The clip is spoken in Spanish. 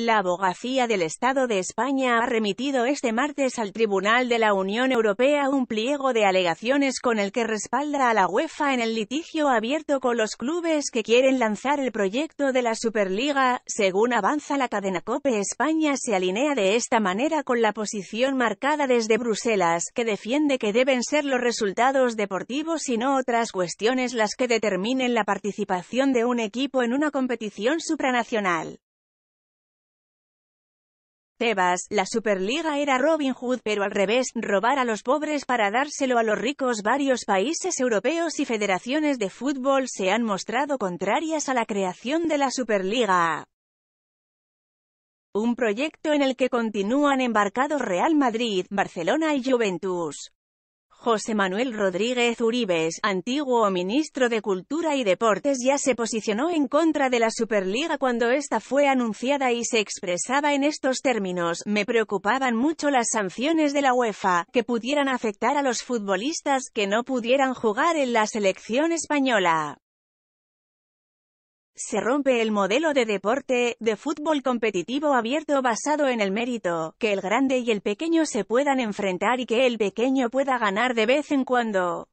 La abogacía del Estado de España ha remitido este martes al Tribunal de la Unión Europea un pliego de alegaciones con el que respalda a la UEFA en el litigio abierto con los clubes que quieren lanzar el proyecto de la Superliga. Según avanza la cadena COPE, España se alinea de esta manera con la posición marcada desde Bruselas, que defiende que deben ser los resultados deportivos y no otras cuestiones las que determinen la participación de un equipo en una competición supranacional. Tebas, la Superliga era Robin Hood pero al revés, robar a los pobres para dárselo a los ricos. Varios países europeos y federaciones de fútbol se han mostrado contrarias a la creación de la Superliga. Un proyecto en el que continúan embarcados Real Madrid, Barcelona y Juventus. José Manuel Rodríguez Uribes, antiguo ministro de Cultura y Deportes ya se posicionó en contra de la Superliga cuando esta fue anunciada y se expresaba en estos términos, me preocupaban mucho las sanciones de la UEFA, que pudieran afectar a los futbolistas que no pudieran jugar en la selección española se rompe el modelo de deporte, de fútbol competitivo abierto basado en el mérito, que el grande y el pequeño se puedan enfrentar y que el pequeño pueda ganar de vez en cuando.